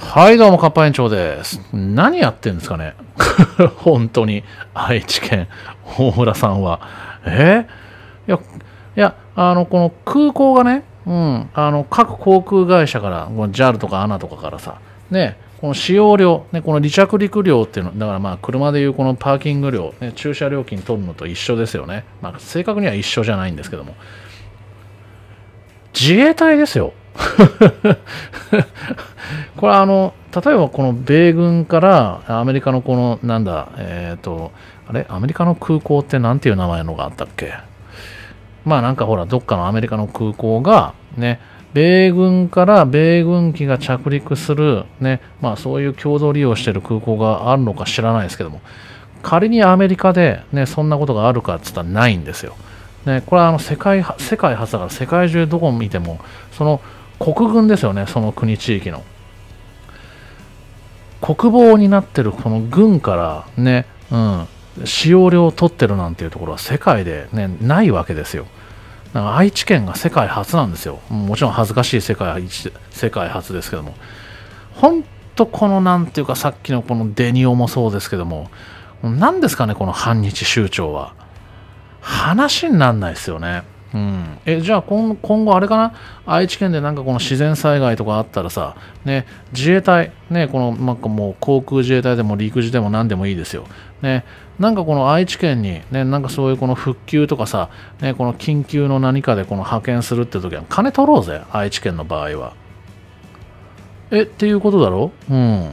はい、どうも、カッパ園長です。何やってんですかね 本当に、愛知県、大村さんは。えいや、いや、あの、この空港がね、うん、あの、各航空会社から、JAL とか ANA とかからさ、ね、この使用料、ね、この離着陸料っていうの、だからまあ、車でいうこのパーキング料、ね、駐車料金取るのと一緒ですよね。まあ、正確には一緒じゃないんですけども。自衛隊ですよ。これはあの例えばこの米軍からアメリカのこのなんだえっ、ー、とあれアメリカの空港って何ていう名前のがあったっけまあなんかほらどっかのアメリカの空港がね米軍から米軍機が着陸するねまあそういう共同利用してる空港があるのか知らないですけども仮にアメリカでねそんなことがあるかっつったらないんですよ。ね、これはあの世界世界初だから世界中どこ見てもその国軍ですよね、その国地域の。国防になってるこの軍からね、うん、使用料を取ってるなんていうところは世界で、ね、ないわけですよ。だから愛知県が世界初なんですよ。もちろん恥ずかしい世界世界初ですけども。本当このなんていうかさっきのこのデニオもそうですけども、何ですかね、この反日州長は。話になんないですよね。うん、えじゃあ今後、あれかな愛知県でなんかこの自然災害とかあったらさ、ね、自衛隊、ねこのんかもう航空自衛隊でも陸自でも何でもいいですよ、ね、なんかこの愛知県に、ね、なんかそういうこの復旧とかさ、ね、この緊急の何かでこの派遣するって時は金取ろうぜ、愛知県の場合は。えっていうことだろうん。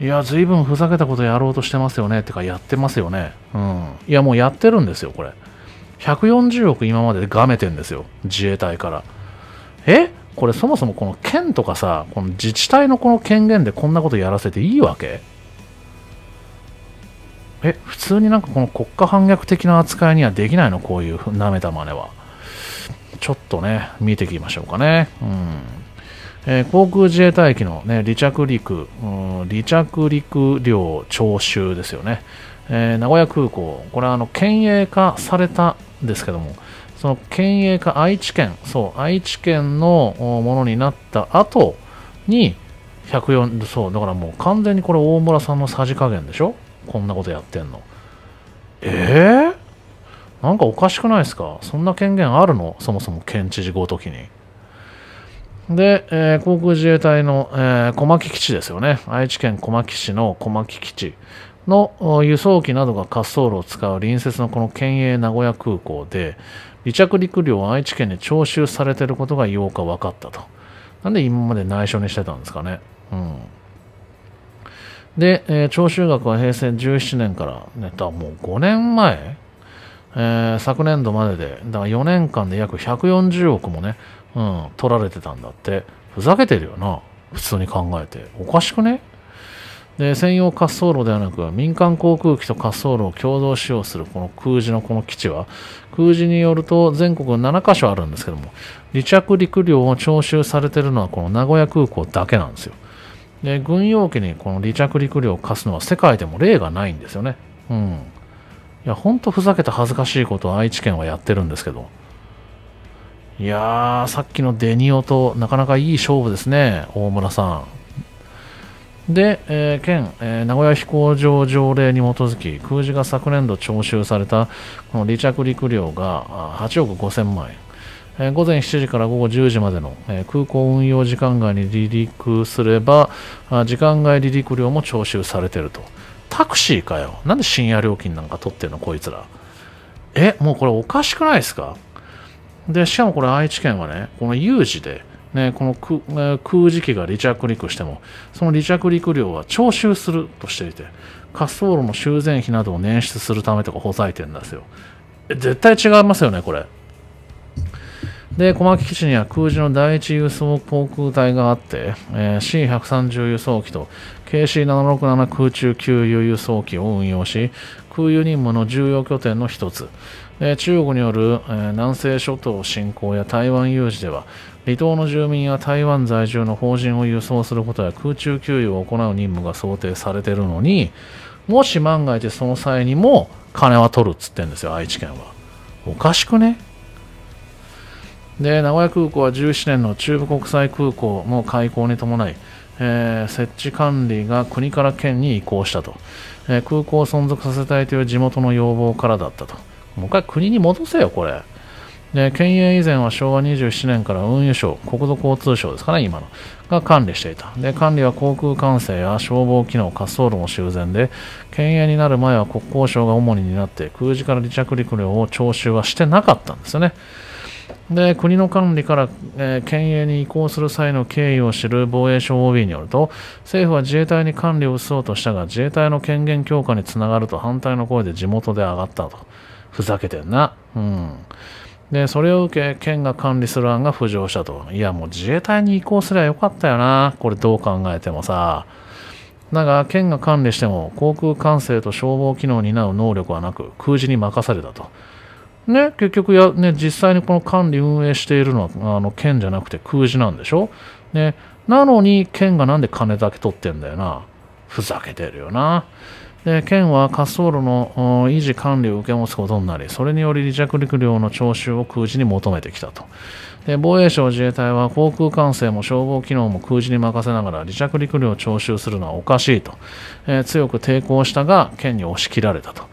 いや、ずいぶんふざけたことやろうとしてますよね。ってか、やってますよね。うん。いや、もうやってるんですよ、これ。140億今まででがめてんですよ自衛隊からえこれそもそもこの県とかさこの自治体のこの権限でこんなことやらせていいわけえ普通になんかこの国家反逆的な扱いにはできないのこういう舐めた真似はちょっとね見ていきましょうかねうんえー、航空自衛隊機の、ね、離着陸、うん、離着陸量徴収ですよね、えー、名古屋空港、これはあの県営化されたんですけども、その県営化、愛知県、そう、愛知県のものになった後に、1 4そう、だからもう完全にこれ大村さんのさじ加減でしょこんなことやってんの。えー、なんかおかしくないですかそんな権限あるのそもそも県知事ごときに。で、えー、航空自衛隊の、えー、小牧基地ですよね。愛知県小牧市の小牧基地。の輸送機などが滑走路を使う隣接のこの県営名古屋空港で離着陸料を愛知県で徴収されていることが8日分かったと。なんで今まで内緒にしてたんですかね。うん。で、えー、徴収額は平成17年から、ね、だもう5年前、えー、昨年度までで、だから4年間で約140億もね、うん、取られてたんだって。ふざけてるよな。普通に考えて。おかしくねで専用滑走路ではなく民間航空機と滑走路を共同使用するこの空自のこの基地は空自によると全国7カ所あるんですけども離着陸料を徴収されているのはこの名古屋空港だけなんですよで軍用機にこの離着陸料を課すのは世界でも例がないんですよねうんいやほんとふざけた恥ずかしいことを愛知県はやってるんですけどいやーさっきのデニオとなかなかいい勝負ですね大村さんで、えー、県、えー、名古屋飛行場条例に基づき、空自が昨年度徴収されたこの離着陸料が8億5000万円、えー、午前7時から午後10時までの、え空港運用時間外に離陸すれば、あ時間外離陸料も徴収されてると。タクシーかよ。なんで深夜料金なんか取ってんの、こいつら。え、もうこれおかしくないですかで、しかもこれ愛知県はね、この有事で、ね、この空時機が離着陸してもその離着陸量は徴収するとしていて滑走路の修繕費などを捻出するためとかほざいてんですよ絶対違いますよねこれで小牧基地には空自の第一輸送航空隊があって、えー、C130 輸送機と KC767 空中給油輸送機を運用し空輸任務の重要拠点の一つ中国による南西諸島侵攻や台湾有事では離島の住民や台湾在住の邦人を輸送することや空中給油を行う任務が想定されているのにもし万が一その際にも金は取るっつってんですよ愛知県はおかしくねで名古屋空港は17年の中部国際空港の開港に伴い、えー、設置管理が国から県に移行したと、えー、空港を存続させたいという地元の要望からだったともう一回国に戻せよこれで県営以前は昭和27年から運輸省、国土交通省ですかね、今の、が管理していた。で、管理は航空管制や消防機能、滑走路も修繕で、県営になる前は国交省が主になって、空自から離着陸料を徴収はしてなかったんですよね。で国の管理から、えー、県営に移行する際の経緯を知る防衛省 OB によると政府は自衛隊に管理を移そうとしたが自衛隊の権限強化につながると反対の声で地元で上がったとふざけてんなうんでそれを受け県が管理する案が浮上したといやもう自衛隊に移行すりゃよかったよなこれどう考えてもさだが県が管理しても航空管制と消防機能を担う能力はなく空自に任されたとね、結局や、ね、実際にこの管理運営しているのはあの県じゃなくて空自なんでしょ、ね、なのに県がなんで金だけ取ってんだよな。ふざけてるよな。で県は滑走路の維持管理を受け持つことになり、それにより離着陸料の徴収を空自に求めてきたと。で防衛省自衛隊は航空管制も消防機能も空自に任せながら離着陸料を徴収するのはおかしいと、えー、強く抵抗したが県に押し切られたと。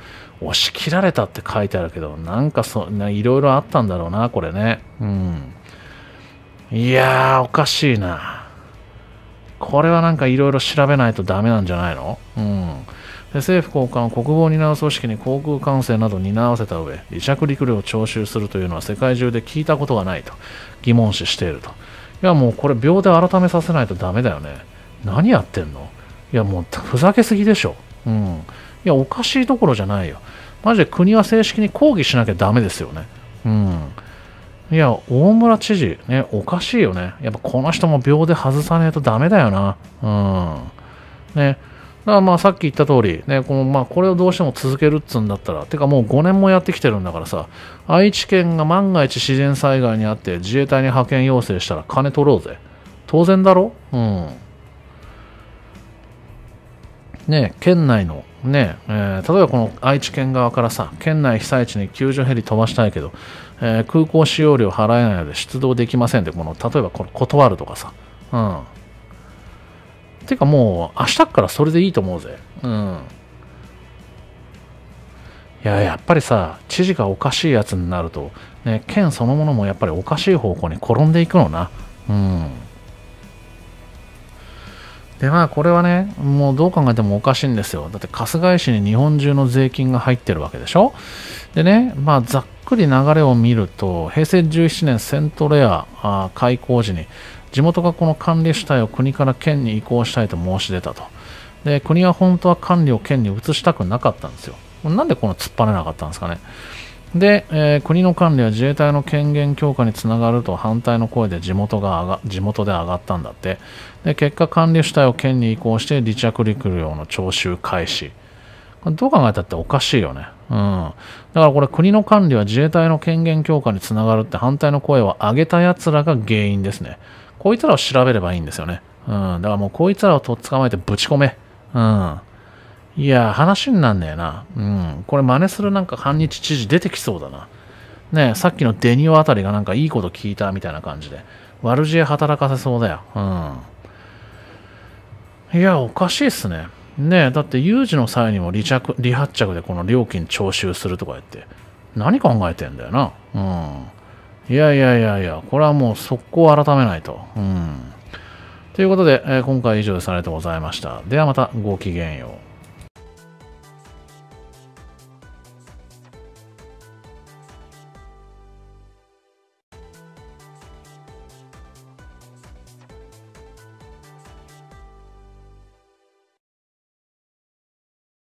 押し切られたって書いてあるけど、なんかそ、いろいろあったんだろうな、これね。うん。いやー、おかしいな。これはなんかいろいろ調べないとダメなんじゃないのうん。で政府高官を国防を担う組織に航空管制など担わせた上、離着陸料を徴収するというのは世界中で聞いたことがないと疑問視していると。いや、もうこれ秒で改めさせないとダメだよね。何やってんのいや、もうふざけすぎでしょ。うん。いや、おかしいところじゃないよ。マジで国は正式に抗議しなきゃだめですよね。うん。いや、大村知事、ね、おかしいよね。やっぱこの人も秒で外さないとだめだよな。うん。ね。だからまあさっき言った通り、ね、このまあこれをどうしても続けるっつんだったら、てかもう5年もやってきてるんだからさ、愛知県が万が一自然災害にあって自衛隊に派遣要請したら金取ろうぜ。当然だろうん。ね県内のねえー、例えばこの愛知県側からさ県内被災地に救助ヘリ飛ばしたいけど、えー、空港使用料払えないので出動できませんてこの例えばこの断るとかさ、うん、てかもう明日からそれでいいと思うぜ。うん。いや、やっぱりさ、知事がおかしいやつになると、ね、県そのものもやっぱりおかしい方向に転んでいくのな。うん。でまあこれはねもうどう考えてもおかしいんですよだって春日井市に日本中の税金が入ってるわけでしょでねまあざっくり流れを見ると平成17年セントレア開港時に地元がこの管理主体を国から県に移行したいと申し出たとで国は本当は管理を県に移したくなかったんですよなんでこの突っ張れなかったんですかねで、えー、国の管理は自衛隊の権限強化につながると反対の声で地元が上が地元で上がったんだってで結果管理主体を県に移行して離着陸料の徴収開始どう考えたっておかしいよね、うん、だからこれ国の管理は自衛隊の権限強化につながるって反対の声を上げたやつらが原因ですねこいつらを調べればいいんですよね、うん、だからもうこいつらをとっ捕まえてぶち込め、うんいや、話になんねえな。うん。これ真似するなんか反日知事出てきそうだな。ねさっきのデニオあたりがなんかいいこと聞いたみたいな感じで。悪知恵働かせそうだよ。うん。いや、おかしいっすね。ねだって有事の際にも離着、離発着でこの料金徴収するとか言って。何考えてんだよな。うん。いやいやいやいや、これはもう速攻改めないと。うん。ということで、えー、今回以上でされてございました。ではまたごきげんよう。